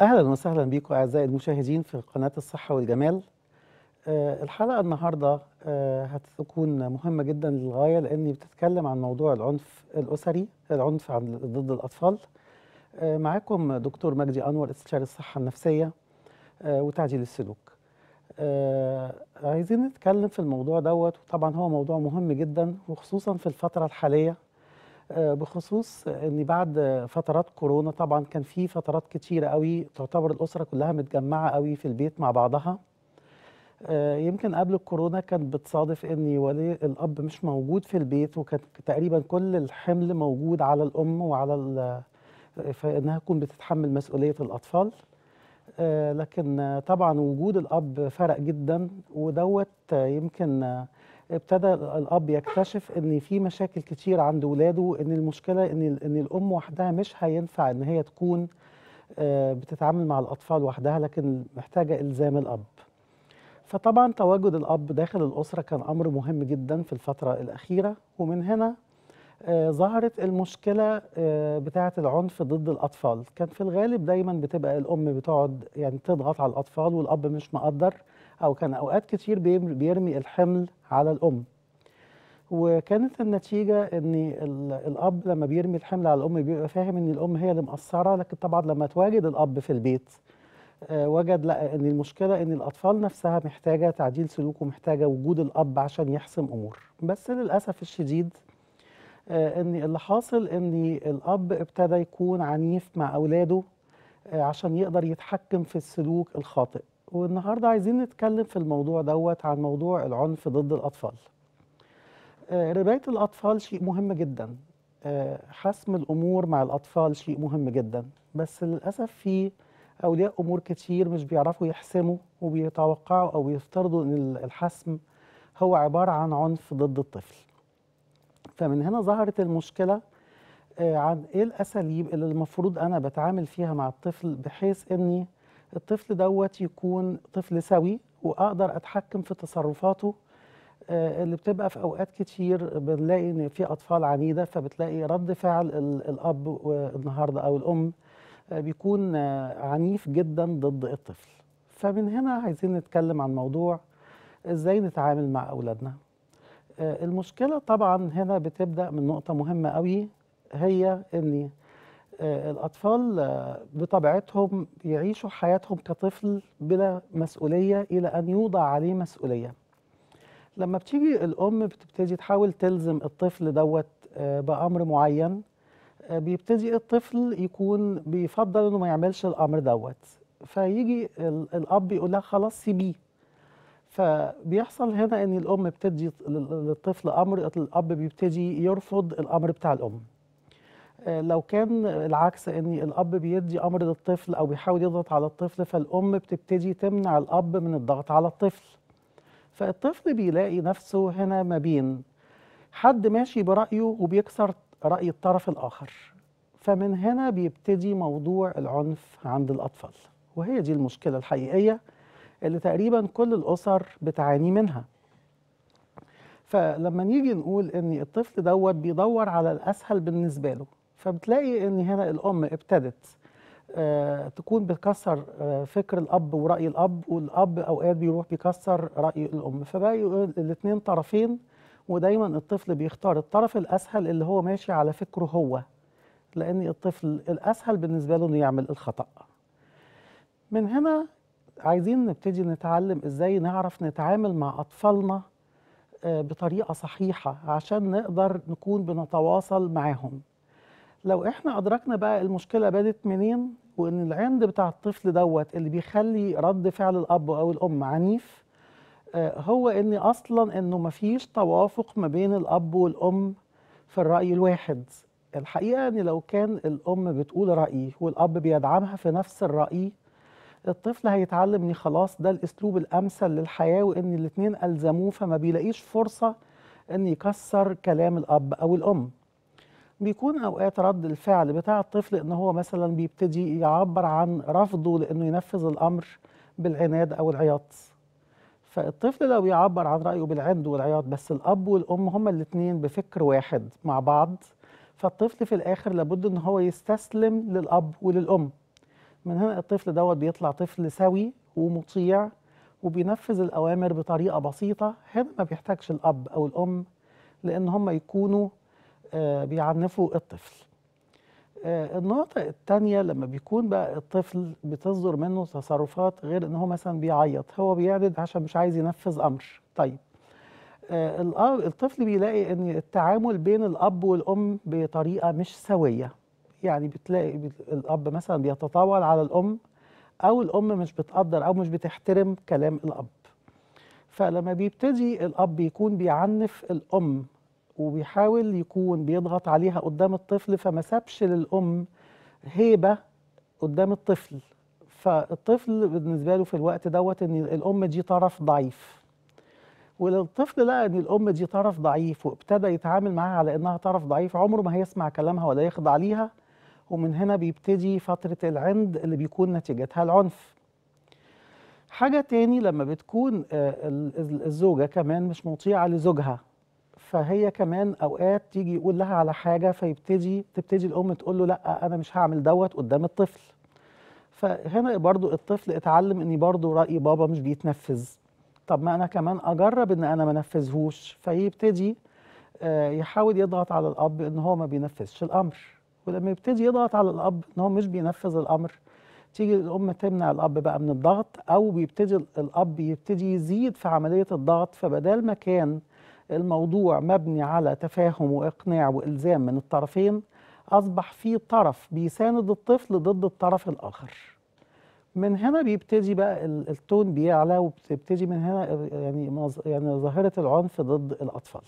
اهلا وسهلا بكم اعزائي المشاهدين في قناه الصحه والجمال آه، الحلقه النهارده آه، هتكون مهمه جدا للغايه لاني بتتكلم عن موضوع العنف الاسري العنف ضد الاطفال آه، معاكم دكتور مجدي انور استشاري الصحه النفسيه وتعديل السلوك عايزين نتكلم في الموضوع دوت وطبعا هو موضوع مهم جدا وخصوصا في الفتره الحاليه آه، بخصوص ان بعد فترات كورونا طبعا كان في فترات كتيره قوي تعتبر الاسره كلها متجمعه قوي في البيت مع بعضها آه، يمكن قبل الكورونا كانت بتصادف ان ولي الاب مش موجود في البيت وكان تقريبا كل الحمل موجود على الام وعلى فانها تكون بتتحمل مسؤوليه الاطفال آه، لكن طبعا وجود الاب فرق جدا ودوت يمكن ابتدى الاب يكتشف ان في مشاكل كتير عند ولاده ان المشكله ان ان الام وحدها مش هينفع ان هي تكون آه، بتتعامل مع الاطفال وحدها لكن محتاجه الزام الاب فطبعا تواجد الاب داخل الاسره كان امر مهم جدا في الفتره الاخيره ومن هنا آه، ظهرت المشكلة آه، بتاعة العنف ضد الأطفال كان في الغالب دايما بتبقى الأم بتقعد يعني تضغط على الأطفال والأب مش مقدر أو كان أوقات كتير بيرمي الحمل على الأم وكانت النتيجة إن الأب لما بيرمي الحمل على الأم بيبقى فاهم إن الأم هي اللي مقصرة لكن طبعا لما تواجد الأب في البيت آه، وجد لا إن المشكلة إن الأطفال نفسها محتاجة تعديل سلوك ومحتاجة وجود الأب عشان يحسم أمور بس للأسف الشديد آه، ان اللي حاصل ان الاب ابتدى يكون عنيف مع اولاده آه، عشان يقدر يتحكم في السلوك الخاطئ والنهارده عايزين نتكلم في الموضوع دوت عن موضوع العنف ضد الاطفال. آه، ربايه الاطفال شيء مهم جدا. آه، حسم الامور مع الاطفال شيء مهم جدا، بس للاسف في اولياء امور كتير مش بيعرفوا يحسموا وبيتوقعوا او يفترضوا ان الحسم هو عباره عن عنف ضد الطفل. فمن هنا ظهرت المشكله آه، عن ايه الاساليب اللي المفروض انا بتعامل فيها مع الطفل بحيث اني الطفل دوت يكون طفل سوي واقدر اتحكم في تصرفاته آه، اللي بتبقى في اوقات كتير بنلاقي ان في اطفال عنيده فبتلاقي رد فعل الاب النهارده او الام آه، بيكون آه، عنيف جدا ضد الطفل فمن هنا عايزين نتكلم عن موضوع ازاي نتعامل مع اولادنا المشكله طبعا هنا بتبدا من نقطه مهمه قوي هي اني الأطفال آه، بطبيعتهم يعيشوا حياتهم كطفل بلا مسؤولية إلى أن يوضع عليه مسؤولية لما بتيجي الأم بتبتدي تحاول تلزم الطفل دوت آه، بأمر معين آه، بيبتدي الطفل يكون بيفضل انه ما يعملش الامر دوت فيجي الاب يقول لها خلاص سيبيه فبيحصل هنا ان الام بتدي للطفل امر الاب بيبتدي يرفض الامر بتاع الام لو كان العكس ان الاب بيدي امر للطفل او بيحاول يضغط على الطفل فالام بتبتدي تمنع الاب من الضغط على الطفل فالطفل بيلاقي نفسه هنا ما بين حد ماشي برايه وبيكسر راي الطرف الاخر فمن هنا بيبتدي موضوع العنف عند الاطفال وهي دي المشكله الحقيقيه اللي تقريبا كل الاسر بتعاني منها فلما نيجي نقول ان الطفل دوت بيدور على الاسهل بالنسبه له فبتلاقي ان هنا الام ابتدت آه، تكون بتكسر آه، فكر الاب وراي الاب والاب اوقات بيروح بيكسر راي الام فبقى الاثنين طرفين ودايما الطفل بيختار الطرف الاسهل اللي هو ماشي على فكره هو لان الطفل الاسهل بالنسبه له انه يعمل الخطا من هنا عايزين نبتدي نتعلم ازاي نعرف نتعامل مع اطفالنا آه، بطريقه صحيحه عشان نقدر نكون بنتواصل معاهم لو احنا ادركنا بقى المشكله بدت منين وان العند بتاع الطفل دوت اللي بيخلي رد فعل الاب او الام عنيف آه، هو ان اصلا انه مفيش توافق ما بين الاب والام في الراي الواحد الحقيقه ان لو كان الام بتقول راي والاب بيدعمها في نفس الراي الطفل هيتعلم ان خلاص ده الاسلوب الامثل للحياه وان الاتنين الزموه فما بيلاقيش فرصه ان يكسر كلام الاب او الام بيكون اوقات رد الفعل بتاع الطفل ان هو مثلا بيبتدي يعبر عن رفضه لانه ينفذ الامر بالعناد او العياط فالطفل لو يعبر عن رايه بالعند والعياط بس الاب والام هما الاثنين بفكر واحد مع بعض فالطفل في الاخر لابد ان هو يستسلم للاب وللام من هنا الطفل دوت بيطلع طفل سوي ومطيع وبينفذ الاوامر بطريقه بسيطه هنا ما بيحتاجش الاب او الام لان هما يكونوا آه، بيعنفوا الطفل آه، النقطة التانية لما بيكون بقى الطفل بتصدر منه تصرفات غير ان هو مثلا بيعيط هو بيعدد عشان مش عايز ينفذ امر طيب آه، الطفل بيلاقي ان التعامل بين الاب والام بطريقة مش سوية يعني بتلاقي الاب مثلا بيتطاول على الام او الام مش بتقدر او مش بتحترم كلام الاب فلما بيبتدي الاب يكون بيعنف الام وبيحاول يكون بيضغط عليها قدام الطفل فما سابش للأم هيبة قدام الطفل فالطفل بالنسبة له في الوقت دوت إن الأم دي طرف ضعيف والطفل لقى إن الأم دي طرف ضعيف وابتدى يتعامل معاها على إنها طرف ضعيف عمره ما هيسمع كلامها ولا يخضع ليها ومن هنا بيبتدي فترة العند اللي بيكون نتيجتها العنف حاجة تاني لما بتكون آه، الزوجة كمان مش مطيعة لزوجها فهي كمان اوقات تيجي يقول لها على حاجه فيبتدي تبتدي الام تقول له لا انا مش هعمل دوت قدام الطفل فهنا برضو الطفل اتعلم اني برضو راي بابا مش بيتنفذ طب ما انا كمان اجرب ان انا ما انفذهوش فيبتدي آه، يحاول يضغط على الاب ان هو ما بينفذش الامر ولما يبتدي يضغط على الاب ان هو مش بينفذ الامر تيجي الام تمنع الاب بقى من الضغط او بيبتدي الاب يبتدي يزيد في عمليه الضغط فبدال ما كان الموضوع مبني على تفاهم واقناع والزام من الطرفين اصبح في طرف بيساند الطفل ضد الطرف الاخر من هنا بيبتدي بقى التون بيعلى وبتبتدي من هنا يعني يعني ظاهره العنف ضد الاطفال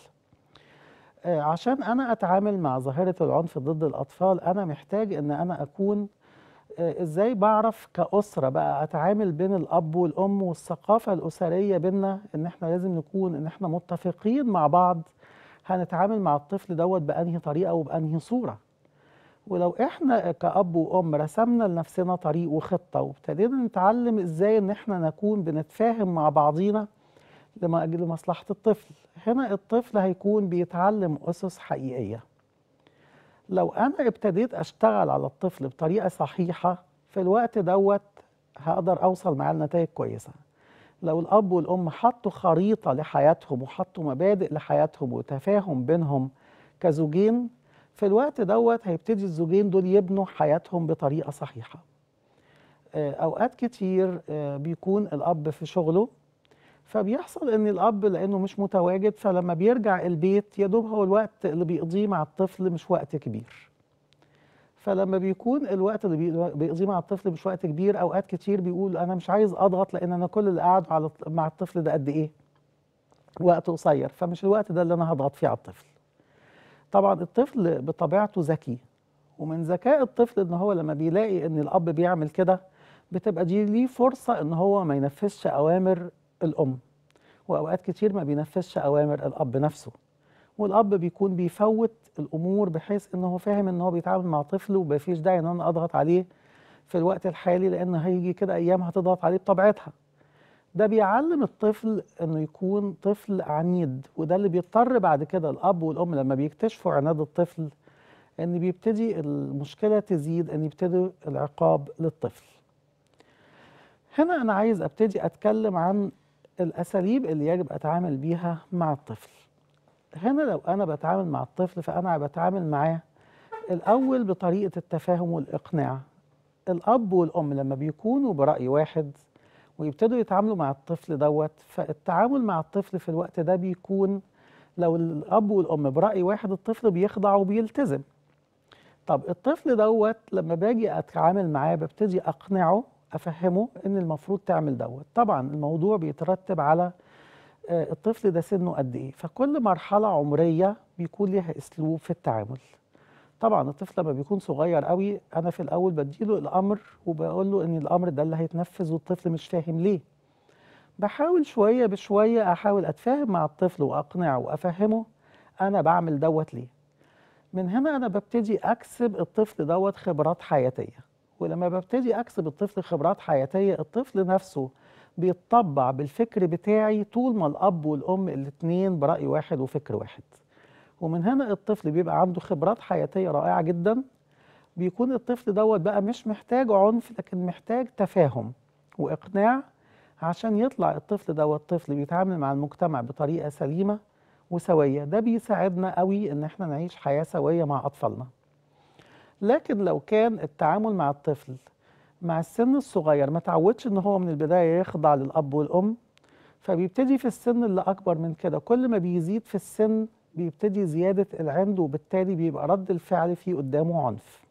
آه، عشان انا اتعامل مع ظاهره العنف ضد الاطفال انا محتاج ان انا اكون ازاي بعرف كاسره بقى اتعامل بين الاب والام والثقافه الاسريه بينا ان احنا لازم نكون ان احنا متفقين مع بعض هنتعامل مع الطفل دوت بانهي طريقه وبانهي صوره ولو احنا كاب وام رسمنا لنفسنا طريق وخطه وابتدينا نتعلم ازاي ان احنا نكون بنتفاهم مع بعضينا لمصلحه الطفل هنا الطفل هيكون بيتعلم اسس حقيقيه لو انا ابتديت اشتغل على الطفل بطريقه صحيحه في الوقت دوت هقدر اوصل معاه لنتائج كويسه لو الاب والام حطوا خريطه لحياتهم وحطوا مبادئ لحياتهم وتفاهم بينهم كزوجين في الوقت دوت هيبتدي الزوجين دول يبنوا حياتهم بطريقه صحيحه آه، اوقات كتير آه، بيكون الاب في شغله فبيحصل ان الاب لانه مش متواجد فلما بيرجع البيت يا دوب هو الوقت اللي بيقضيه مع الطفل مش وقت كبير فلما بيكون الوقت اللي بيقضيه مع الطفل مش وقت كبير اوقات كتير بيقول انا مش عايز اضغط لان انا كل اللي قاعده على مع الطفل ده قد ايه وقت قصير فمش الوقت ده اللي انا هضغط فيه على الطفل طبعا الطفل بطبيعته ذكي ومن ذكاء الطفل ان هو لما بيلاقي ان الاب بيعمل كده بتبقى دي ليه فرصه ان هو ما ينفذش اوامر الام واوقات كتير ما بينفذش اوامر الاب نفسه والاب بيكون بيفوت الامور بحيث ان هو فاهم ان هو بيتعامل مع طفل ومفيش داعي ان انا اضغط عليه في الوقت الحالي لان هيجي كده ايام هتضغط عليه بطبيعتها ده بيعلم الطفل انه يكون طفل عنيد وده اللي بيضطر بعد كده الاب والام لما بيكتشفوا عناد الطفل ان بيبتدي المشكله تزيد ان يبتدي العقاب للطفل هنا انا عايز ابتدي اتكلم عن الأساليب اللي يجب أتعامل بيها مع الطفل هنا لو أنا بتعامل مع الطفل فأنا بتعامل معاه الأول بطريقة التفاهم والإقناع الأب والأم لما بيكونوا برأي واحد ويبتدوا يتعاملوا مع الطفل دوت فالتعامل مع الطفل في الوقت ده بيكون لو الأب والأم برأي واحد الطفل بيخضع وبيلتزم طب الطفل دوت لما باجي أتعامل معاه ببتدي أقنعه افهمه ان المفروض تعمل دوت طبعا الموضوع بيترتب على آه، الطفل ده سنه قد ايه فكل مرحله عمريه بيكون ليها اسلوب في التعامل طبعا الطفل لما بيكون صغير قوي انا في الاول بديله الامر وبقول له ان الامر ده اللي هيتنفذ والطفل مش فاهم ليه بحاول شويه بشويه احاول اتفاهم مع الطفل واقنعه وافهمه انا بعمل دوت ليه من هنا انا ببتدي اكسب الطفل دوت خبرات حياتيه ولما ببتدي اكسب الطفل خبرات حياتيه الطفل نفسه بيتطبع بالفكر بتاعي طول ما الاب والام الاثنين براي واحد وفكر واحد ومن هنا الطفل بيبقى عنده خبرات حياتيه رائعه جدا بيكون الطفل دوت بقى مش محتاج عنف لكن محتاج تفاهم واقناع عشان يطلع الطفل دوت طفل بيتعامل مع المجتمع بطريقه سليمه وسويه ده بيساعدنا قوي ان احنا نعيش حياه سويه مع اطفالنا لكن لو كان التعامل مع الطفل مع السن الصغير ما تعودش ان هو من البدايه يخضع للاب والام فبيبتدي في السن اللي اكبر من كده كل ما بيزيد في السن بيبتدي زياده العند وبالتالي بيبقى رد الفعل فيه قدامه عنف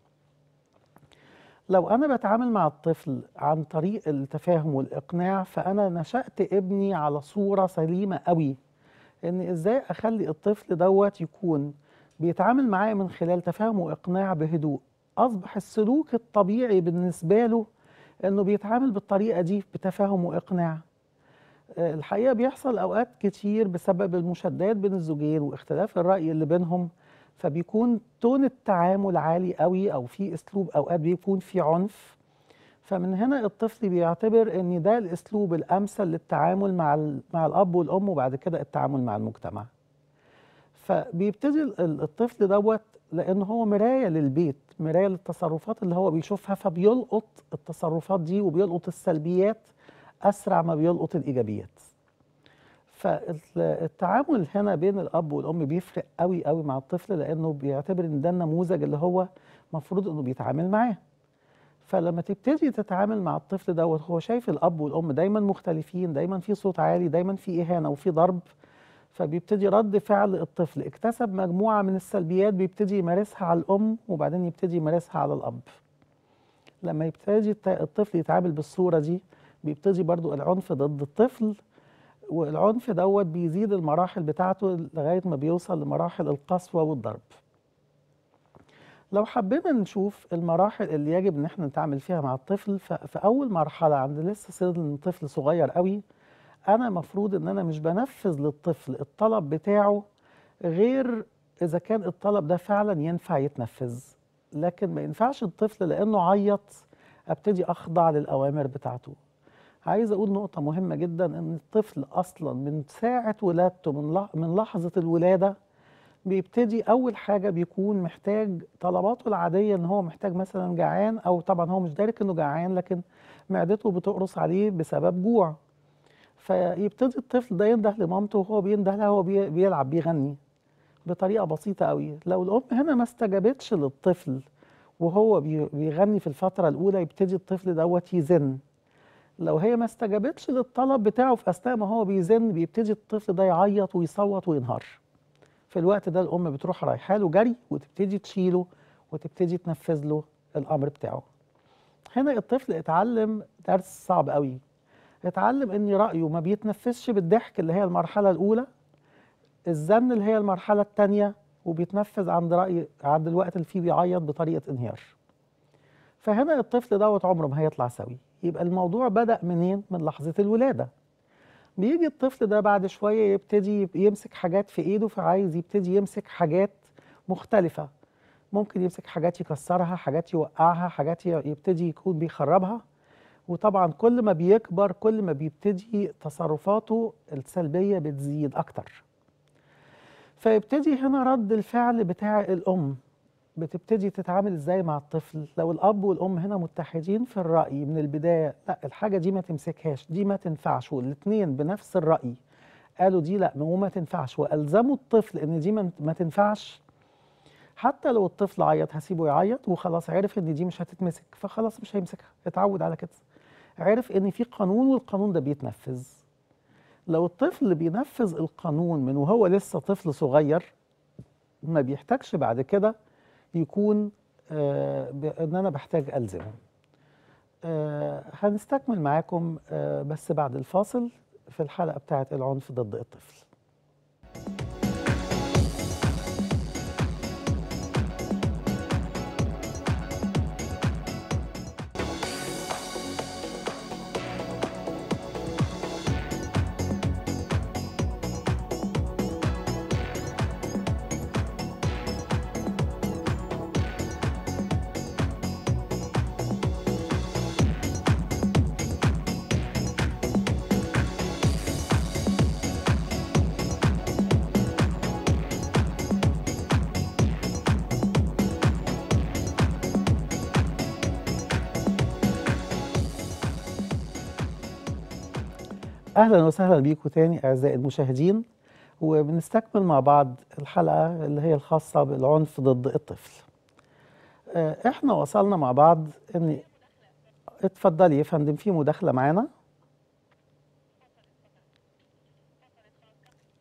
لو انا بتعامل مع الطفل عن طريق التفاهم والاقناع فانا نشات ابني على صوره سليمه قوي ان ازاي اخلي الطفل دوت يكون بيتعامل معايا من خلال تفاهم واقناع بهدوء اصبح السلوك الطبيعي بالنسبه له انه بيتعامل بالطريقه دي بتفاهم واقناع آه، الحقيقه بيحصل اوقات كتير بسبب المشادات بين الزوجين واختلاف الراي اللي بينهم فبيكون تون التعامل عالي قوي او في اسلوب اوقات بيكون في عنف فمن هنا الطفل بيعتبر ان ده الاسلوب الامثل للتعامل مع مع الاب والام وبعد كده التعامل مع المجتمع فبيبتدي الطفل دوت لان هو مرايه للبيت مرايه للتصرفات اللي هو بيشوفها فبيلقط التصرفات دي وبيلقط السلبيات اسرع ما بيلقط الايجابيات فالتعامل هنا بين الاب والام بيفرق قوي قوي مع الطفل لانه بيعتبر ان ده النموذج اللي هو المفروض انه بيتعامل معاه فلما تبتدي تتعامل مع الطفل دوت هو شايف الاب والام دايما مختلفين دايما في صوت عالي دايما في اهانه وفي ضرب فبيبتدي رد فعل الطفل اكتسب مجموعة من السلبيات بيبتدي يمارسها على الأم وبعدين يبتدي يمارسها على الأب لما يبتدي الطفل يتعامل بالصورة دي بيبتدي برضو العنف ضد الطفل والعنف دوت بيزيد المراحل بتاعته لغاية ما بيوصل لمراحل القسوة والضرب لو حبينا نشوف المراحل اللي يجب ان احنا نتعامل فيها مع الطفل فأول مرحلة عند لسه سن طفل صغير قوي انا مفروض ان انا مش بنفذ للطفل الطلب بتاعه غير اذا كان الطلب ده فعلا ينفع يتنفذ لكن ما ينفعش الطفل لانه عيط ابتدي اخضع للاوامر بتاعته عايز اقول نقطه مهمه جدا ان الطفل اصلا من ساعه ولادته من من لحظه الولاده بيبتدي اول حاجه بيكون محتاج طلباته العاديه ان هو محتاج مثلا جعان او طبعا هو مش دارك انه جعان لكن معدته بتقرص عليه بسبب جوع فيبتدي الطفل ده ينده لمامته وهو بينده لها وهو بيلعب بيغني بطريقه بسيطه قوي لو الام هنا ما استجابتش للطفل وهو بيغني في الفتره الاولى يبتدي الطفل دوت يزن لو هي ما استجابتش للطلب بتاعه في اثناء ما هو بيزن بيبتدي الطفل ده يعيط ويصوت وينهار في الوقت ده الام بتروح رايحه له جري وتبتدي تشيله وتبتدي تنفذ له الامر بتاعه هنا الطفل اتعلم درس صعب قوي اتعلم ان رايه ما بيتنفسش بالضحك اللي هي المرحله الاولى الزن اللي هي المرحله الثانيه وبيتنفذ عند راي عند الوقت اللي فيه بيعيط بطريقه انهيار فهنا الطفل دوت عمره ما هيطلع سوي يبقى الموضوع بدا منين من لحظه الولاده بيجي الطفل ده بعد شويه يبتدي يمسك حاجات في ايده فعايز يبتدي يمسك حاجات مختلفه ممكن يمسك حاجات يكسرها حاجات يوقعها حاجات يبتدي يكون بيخربها وطبعا كل ما بيكبر كل ما بيبتدي تصرفاته السلبية بتزيد أكتر فيبتدي هنا رد الفعل بتاع الأم بتبتدي تتعامل ازاي مع الطفل لو الاب والام هنا متحدين في الراي من البدايه لا الحاجه دي ما تمسكهاش دي ما تنفعش والاثنين بنفس الراي قالوا دي لا وما تنفعش والزموا الطفل ان دي ما تنفعش حتى لو الطفل عيط هسيبه يعيط وخلاص عرف ان دي مش هتتمسك فخلاص مش هيمسكها اتعود على كده عرف ان في قانون والقانون ده بيتنفذ لو الطفل بينفذ القانون من وهو لسه طفل صغير ما بيحتاجش بعد كده يكون آه ان انا بحتاج الزمه آه هنستكمل معاكم آه بس بعد الفاصل في الحلقه بتاعه العنف ضد الطفل اهلا وسهلا بيكم تاني اعزائي المشاهدين وبنستكمل مع بعض الحلقه اللي هي الخاصه بالعنف ضد الطفل. آه، احنا وصلنا مع بعض ان اتفضلي يا فندم في مداخله معانا.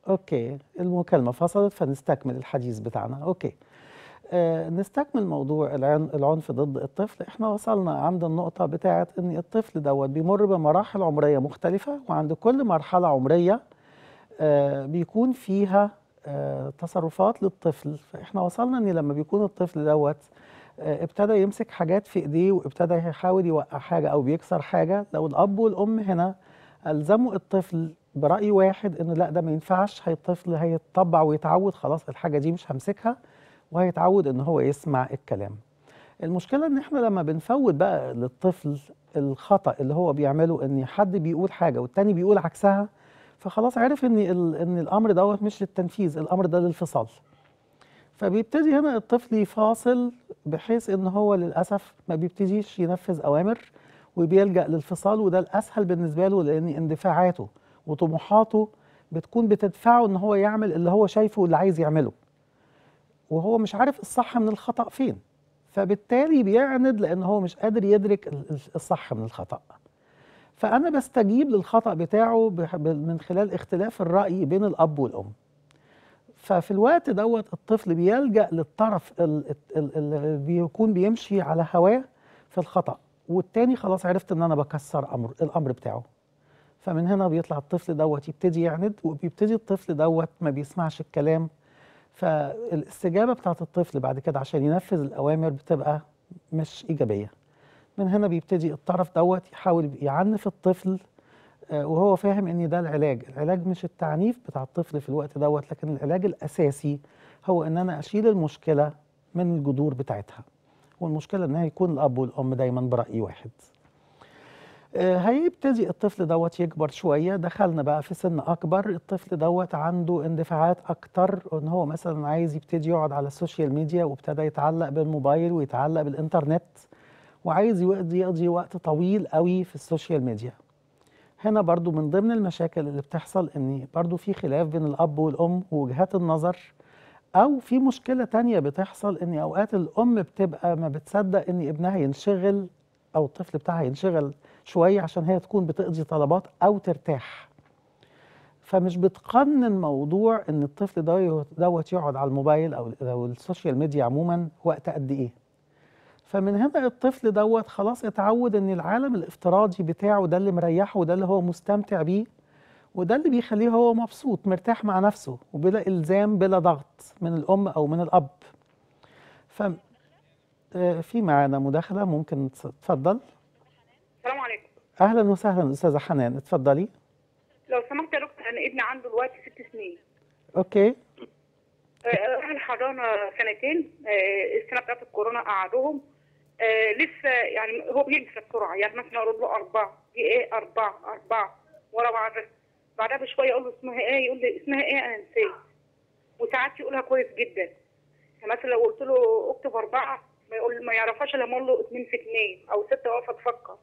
اوكي المكالمه فصلت فنستكمل الحديث بتاعنا اوكي. آه، نستكمل موضوع العنف ضد الطفل احنا وصلنا عند النقطه بتاعه ان الطفل دوت بيمر بمراحل عمريه مختلفه وعند كل مرحله عمريه آه، بيكون فيها آه، تصرفات للطفل فاحنا وصلنا ان لما بيكون الطفل دوت ابتدى يمسك حاجات في ايديه وابتدى يحاول يوقع حاجه او بيكسر حاجه لو الاب والام هنا الزموا الطفل براي واحد انه لا ده ما ينفعش هي الطفل هيتطبع ويتعود خلاص الحاجه دي مش همسكها وهيتعود ان هو يسمع الكلام المشكله ان احنا لما بنفوت بقى للطفل الخطا اللي هو بيعمله ان حد بيقول حاجه والتاني بيقول عكسها فخلاص عرف ان ان الامر دوت مش للتنفيذ الامر ده للفصال فبيبتدي هنا الطفل يفاصل بحيث ان هو للاسف ما بيبتديش ينفذ اوامر وبيلجا للفصال وده الاسهل بالنسبه له لان اندفاعاته وطموحاته بتكون بتدفعه ان هو يعمل اللي هو شايفه واللي عايز يعمله وهو مش عارف الصح من الخطأ فين فبالتالي بيعند لأن هو مش قادر يدرك الصح من الخطأ فأنا بستجيب للخطأ بتاعه من خلال اختلاف الرأي بين الأب والأم ففي الوقت دوت الطفل بيلجأ للطرف اللي بيكون بيمشي على هواه في الخطأ والتاني خلاص عرفت ان انا بكسر امر الامر بتاعه فمن هنا بيطلع الطفل دوت يبتدي يعند وبيبتدي الطفل دوت ما بيسمعش الكلام فالاستجابه بتاعت الطفل بعد كده عشان ينفذ الاوامر بتبقى مش ايجابيه من هنا بيبتدي الطرف دوت يحاول يعنف الطفل آه، وهو فاهم ان ده العلاج العلاج مش التعنيف بتاع الطفل في الوقت دوت لكن العلاج الاساسي هو ان انا اشيل المشكله من الجذور بتاعتها والمشكله ان يكون الاب والام دايما براي واحد هيبتدي الطفل دوت يكبر شويه دخلنا بقى في سن اكبر الطفل دوت عنده اندفاعات اكتر ان هو مثلا عايز يبتدي يقعد على السوشيال ميديا وابتدى يتعلق بالموبايل ويتعلق بالانترنت وعايز يقضي, يقضي وقت طويل قوي في السوشيال ميديا هنا برضو من ضمن المشاكل اللي بتحصل ان برضو في خلاف بين الاب والام ووجهات النظر او في مشكله تانية بتحصل ان اوقات الام بتبقى ما بتصدق ان ابنها ينشغل او الطفل بتاعها ينشغل شويه عشان هي تكون بتقضي طلبات او ترتاح فمش بتقنن موضوع ان الطفل دوت يقعد على الموبايل او او السوشيال ميديا عموما وقت قد ايه فمن هنا الطفل دوت خلاص اتعود ان العالم الافتراضي بتاعه ده اللي مريحه وده اللي هو مستمتع بيه وده اللي بيخليه هو مبسوط مرتاح مع نفسه وبلا الزام بلا ضغط من الام او من الاب ف آه، في معانا مداخله ممكن تفضل السلام عليكم اهلا وسهلا استاذه حنان اتفضلي لو سمحت يا دكتور انا ابني عنده دلوقتي ست سنين اوكي راح آه، الحضانه سنتين آه، السنه بتاعت الكورونا قعدوهم آه، لسه يعني هو بينسى بسرعه يعني مثلا اقول له اربعه ايه اربعه اربعه ورا بعض بعدها بشويه اقول له اسمها ايه يقول لي اسمها ايه انا نسيت وساعات يقولها كويس جدا يعني مثلا لو قلت له اكتب اربعه ما يقول ما يعرفهاش الا اقول له اثنين في اثنين او سته واقفه تفكر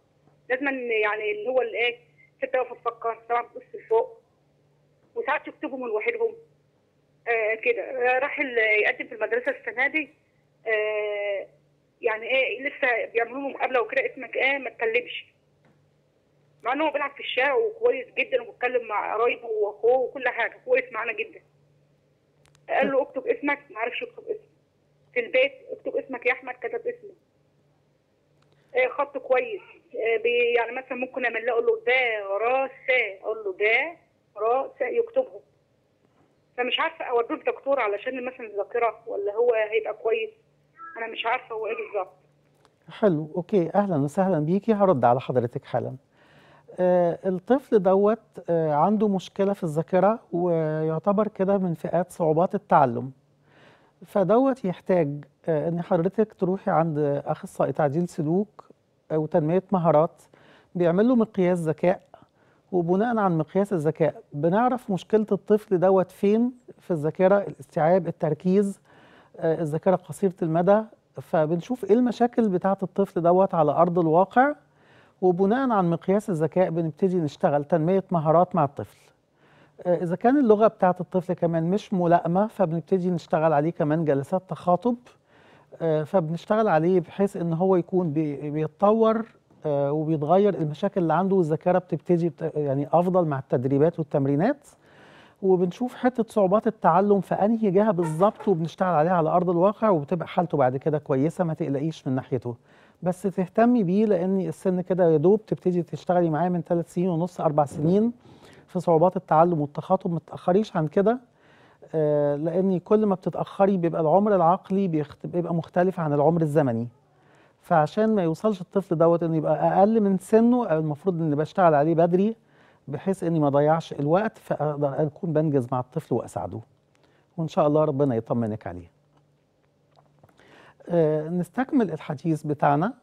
لازم يعني اللي هو الايه سته واقفه تفكر طبعا بتبص لفوق وساعات يكتبوا من لوحدهم آه كده آه، راح يقدم في المدرسه السنه دي آه يعني ايه لسه بيعملوا له مقابله وكده اسمك ايه ما تكلمش مع ان هو بيلعب في الشارع وكويس جدا وبيتكلم مع قرايبه واخوه وكل حاجه كويس معانا جدا قال له اكتب اسمك ما عرفش يكتب اسمه في البيت اكتب اسمك يا احمد كتب اسمه آه، خط كويس آه، يعني مثلا ممكن اعمل له اقول له دا را سا اقول له دا را سا يكتبهم فمش عارفه اوديه لدكتور علشان مثلا الذاكره ولا هو هيبقى كويس انا مش عارفه هو ايه بالظبط حلو اوكي اهلا وسهلا بيكي هرد على حضرتك حالا آه، الطفل دوت عنده مشكله في الذاكره ويعتبر كده من فئات صعوبات التعلم فدوت يحتاج ان حضرتك تروحي عند اخصائي تعديل سلوك وتنميه مهارات بيعمل له مقياس ذكاء وبناء عن مقياس الذكاء بنعرف مشكله الطفل دوت فين في الذاكره الاستيعاب التركيز آه، الذاكره قصيره المدى فبنشوف ايه المشاكل بتاعه الطفل دوت على ارض الواقع وبناء عن مقياس الذكاء بنبتدي نشتغل تنميه مهارات مع الطفل آه، اذا كان اللغه بتاعه الطفل كمان مش ملائمه فبنبتدي نشتغل عليه كمان جلسات تخاطب آه، فبنشتغل عليه بحيث ان هو يكون بيتطور آه، وبيتغير المشاكل اللي عنده والذاكره بتبتدي يعني افضل مع التدريبات والتمرينات وبنشوف حته صعوبات التعلم في انهي جهه بالظبط وبنشتغل عليها على ارض الواقع وبتبقى حالته بعد كده كويسه ما تقلقيش من ناحيته بس تهتمي بيه لان السن كده يا دوب تبتدي تشتغلي معاه من ثلاث سنين ونص اربع سنين في صعوبات التعلم والتخاطب ما تاخريش عن كده آه، لاني كل ما بتتاخري بيبقى العمر العقلي بيبقى مختلف عن العمر الزمني فعشان ما يوصلش الطفل دوت انه يبقى اقل من سنه المفروض اني بشتغل عليه بدري بحيث اني ما اضيعش الوقت فاقدر اكون بنجز مع الطفل واساعده وان شاء الله ربنا يطمنك عليه آه، نستكمل الحديث بتاعنا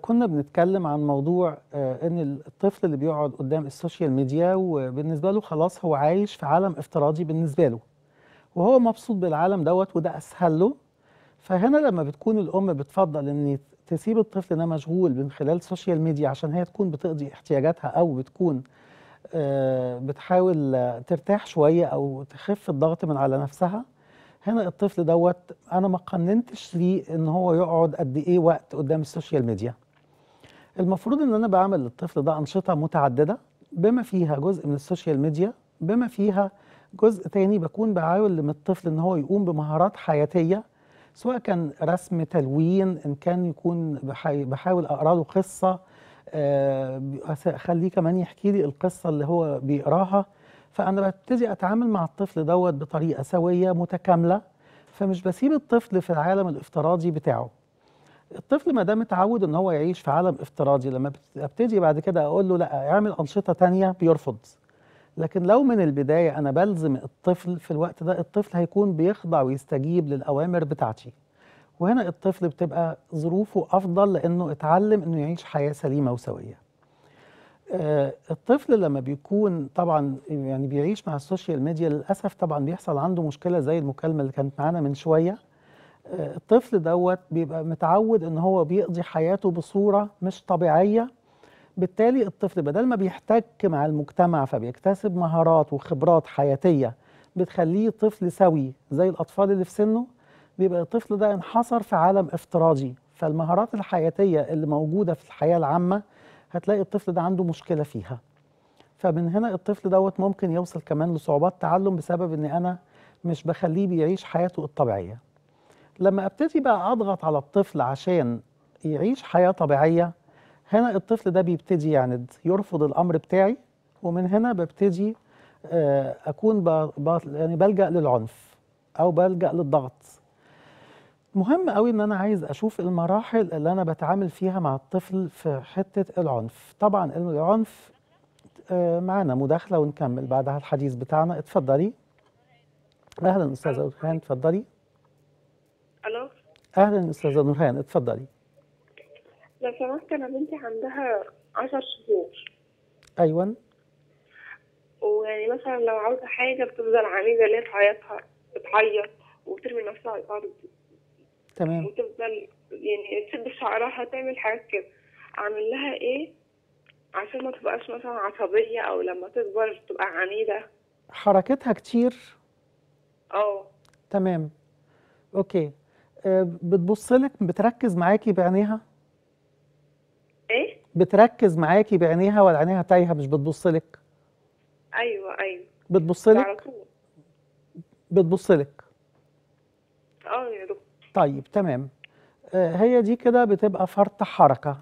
كنا بنتكلم عن موضوع آه، ان الطفل اللي بيقعد قدام السوشيال ميديا وبالنسبه له خلاص هو عايش في عالم افتراضي بالنسبه له وهو مبسوط بالعالم دوت وده اسهل له فهنا لما بتكون الام بتفضل ان تسيب الطفل ده مشغول من خلال السوشيال ميديا عشان هي تكون بتقضي احتياجاتها او بتكون آه، بتحاول ترتاح شويه او تخف الضغط من على نفسها هنا الطفل دوت انا ما قننتش ليه ان هو يقعد قد ايه وقت قدام السوشيال ميديا المفروض ان انا بعمل للطفل ده انشطه متعدده بما فيها جزء من السوشيال ميديا بما فيها جزء تاني بكون بعاون الطفل ان هو يقوم بمهارات حياتيه سواء كان رسم تلوين ان كان يكون بحاول اقرا له قصه آه، اخليه كمان يحكي لي القصه اللي هو بيقراها فأنا ببتدي أتعامل مع الطفل دوت بطريقة سوية متكاملة فمش بسيب الطفل في العالم الافتراضي بتاعه الطفل ما دام اتعود ان هو يعيش في عالم افتراضي لما ابتدي بعد كده اقول له لا اعمل انشطه تانية بيرفض لكن لو من البدايه انا بلزم الطفل في الوقت ده الطفل هيكون بيخضع ويستجيب للاوامر بتاعتي وهنا الطفل بتبقى ظروفه افضل لانه اتعلم انه يعيش حياه سليمه وسويه آه، الطفل لما بيكون طبعا يعني بيعيش مع السوشيال ميديا للاسف طبعا بيحصل عنده مشكله زي المكالمه اللي كانت معانا من شويه آه، الطفل دوت بيبقى متعود ان هو بيقضي حياته بصوره مش طبيعيه بالتالي الطفل بدل ما بيحتك مع المجتمع فبيكتسب مهارات وخبرات حياتيه بتخليه طفل سوي زي الاطفال اللي في سنه بيبقى الطفل ده انحصر في عالم افتراضي فالمهارات الحياتيه اللي موجوده في الحياه العامه هتلاقي الطفل ده عنده مشكله فيها فمن هنا الطفل دوت ممكن يوصل كمان لصعوبات تعلم بسبب ان انا مش بخليه بيعيش حياته الطبيعيه لما ابتدي بقى اضغط على الطفل عشان يعيش حياه طبيعيه هنا الطفل ده بيبتدي يعند يرفض الامر بتاعي ومن هنا ببتدي آه، اكون يعني بلجا للعنف او بلجا للضغط مهم قوي ان انا عايز اشوف المراحل اللي انا بتعامل فيها مع الطفل في حته العنف طبعا العنف آه، معانا مداخله ونكمل بعدها الحديث بتاعنا اتفضلي اهلا استاذه نورهان اتفضلي الو اهلا استاذه نورهان اتفضلي لو سمحت انا بنتي عندها 10 شهور ايوه ويعني مثلا لو عاوزه حاجه بتفضل عنيده ليه تعيطها بتعيط وبترمي نفسها على الارض تمام وتفضل يعني تسد شعرها تعمل حاجات كده اعمل لها ايه عشان ما تبقاش مثلا عصبيه او لما تكبر تبقى عنيده حركتها كتير اه تمام اوكي آه، بتبص لك بتركز معاكي بعينيها ايه بتركز معاكي بعينيها ولا عينيها تايهه مش بتبص لك ايوه ايوه بتبص لك بتبص لك طيب تمام آه، هي دي كده بتبقى فرط حركة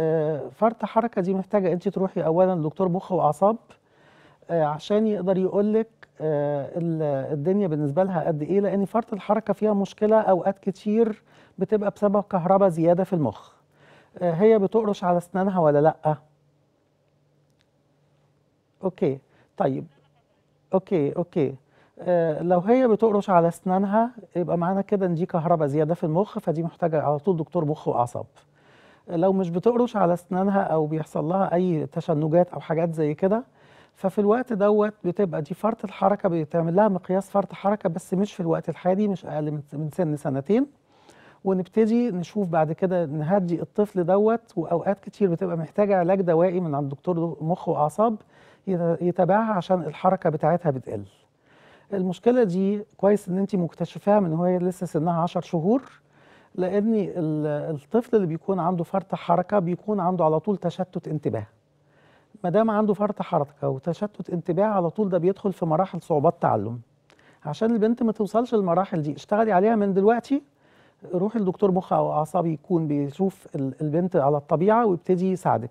آه، فرط حركة دي محتاجة انت تروحي اولا لدكتور مخ واعصاب آه، عشان يقدر يقولك الدنيا بالنسبة لها قد ايه لان فرط الحركة فيها مشكلة اوقات كتير بتبقى بسبب كهرباء زيادة في المخ هي بتقرش على اسنانها ولا لا اوكي طيب اوكي اوكي آه، لو هي بتقرش على اسنانها يبقى معانا كده ان دي كهرباء زياده في المخ فدي محتاجه على طول دكتور مخ واعصاب لو مش بتقرش على اسنانها او بيحصل لها اي تشنجات او حاجات زي كده ففي الوقت دوت بتبقى دي فرط الحركه بيتعمل لها مقياس فرط حركه بس مش في الوقت الحالي مش اقل من سن سنتين ونبتدي نشوف بعد كده نهدي الطفل دوت واوقات كتير بتبقى محتاجه علاج دوائي من عند دكتور مخ واعصاب يتابعها عشان الحركه بتاعتها بتقل المشكله دي كويس ان انت مكتشفاها من هو لسه سنها 10 شهور لان الطفل اللي بيكون عنده فرط حركه بيكون عنده على طول تشتت انتباه ما دام عنده فرط حركه وتشتت انتباه على طول ده بيدخل في مراحل صعوبات تعلم عشان البنت ما توصلش للمراحل دي اشتغلي عليها من دلوقتي روحي لدكتور مخ او اعصابي يكون بيشوف البنت على الطبيعه ويبتدي يساعدك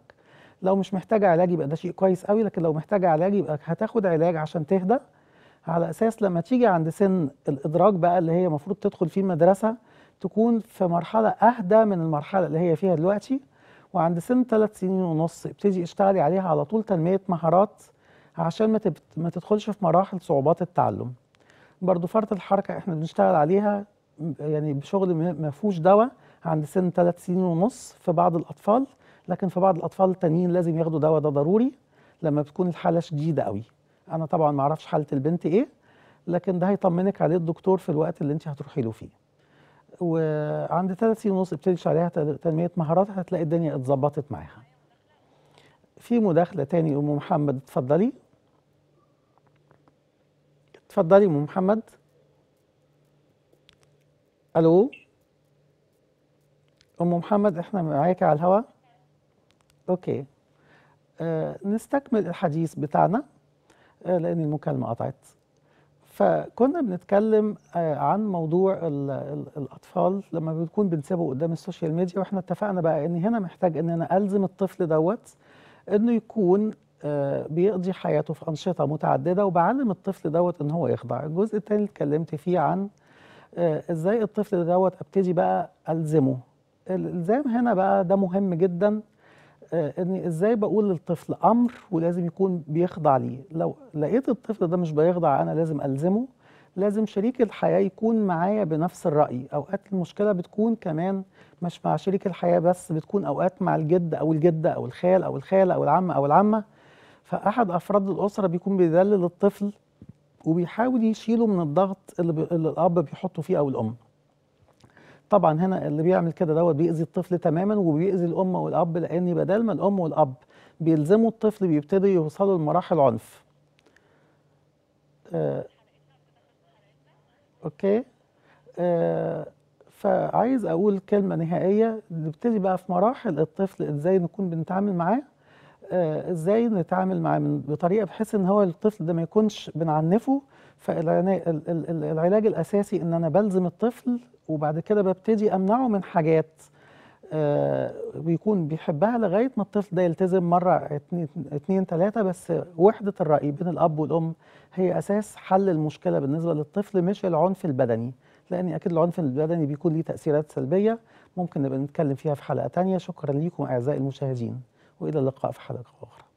لو مش محتاجه علاج يبقى ده شيء كويس قوي لكن لو محتاجه علاج يبقى هتاخد علاج عشان تهدى على اساس لما تيجي عند سن الادراك بقى اللي هي المفروض تدخل فيه المدرسه تكون في مرحله اهدى من المرحله اللي هي فيها دلوقتي وعند سن ثلاث سنين ونص ابتدي اشتغلي عليها على طول تنميه مهارات عشان ما ما تدخلش في مراحل صعوبات التعلم برضو فرط الحركه احنا بنشتغل عليها يعني بشغل ما فيهوش دواء عند سن ثلاث سنين ونص في بعض الاطفال لكن في بعض الاطفال التانيين لازم ياخدوا دواء ده ضروري لما بتكون الحاله شديده قوي انا طبعا ما اعرفش حاله البنت ايه لكن ده هيطمنك عليه الدكتور في الوقت اللي انت هتروحي له فيه وعند ثلاث سنين ونص ابتديش عليها تنميه مهاراتها هتلاقي الدنيا اتظبطت معاها في مداخله تاني ام محمد اتفضلي اتفضلي ام محمد الو ام محمد احنا معاكي على الهواء اوكي آه نستكمل الحديث بتاعنا آه، لان المكالمه قطعت فكنا بنتكلم آه، عن موضوع الاطفال لما بنكون بنسيبه قدام السوشيال ميديا واحنا اتفقنا بقى ان هنا محتاج ان انا الزم الطفل دوت انه يكون آه، بيقضي حياته في انشطه متعدده وبعلم الطفل دوت ان هو يخضع الجزء الثاني اللي اتكلمت فيه عن ازاي الطفل دوت ابتدي بقى الزمه الالزام هنا بقى ده مهم جدا آه، اني ازاي بقول للطفل امر ولازم يكون بيخضع ليه لو لقيت الطفل ده مش بيخضع انا لازم الزمه لازم شريك الحياه يكون معايا بنفس الراي اوقات المشكله بتكون كمان مش مع شريك الحياه بس بتكون اوقات مع الجد او الجده او الخال او الخاله او العم او العمه فاحد افراد الاسره بيكون بيدلل الطفل وبيحاول يشيله من الضغط اللي, بي... اللي الاب بيحطه فيه او الام طبعا هنا اللي بيعمل كده دوت بيأذي الطفل تماما وبيأذي الأم والأب لأن بدل ما الأم والأب بيلزموا الطفل بيبتدي يوصلوا لمراحل عنف آه أوكي آه فعايز أقول كلمة نهائية نبتدي بقى في مراحل الطفل إزاي نكون بنتعامل معاه آه ازاي نتعامل معاه بطريقه بحيث ان هو الطفل ده ما يكونش بنعنفه فالعلاج الاساسي ان انا بلزم الطفل وبعد كده ببتدي امنعه من حاجات آه، بيكون بيحبها لغايه ما الطفل ده يلتزم مره اتنين تلاته بس وحده الراي بين الاب والام هي اساس حل المشكله بالنسبه للطفل مش العنف البدني لان اكيد العنف البدني بيكون ليه تاثيرات سلبيه ممكن نبقى نتكلم فيها في حلقه تانية شكرا لكم اعزائي المشاهدين والى اللقاء في حلقه اخرى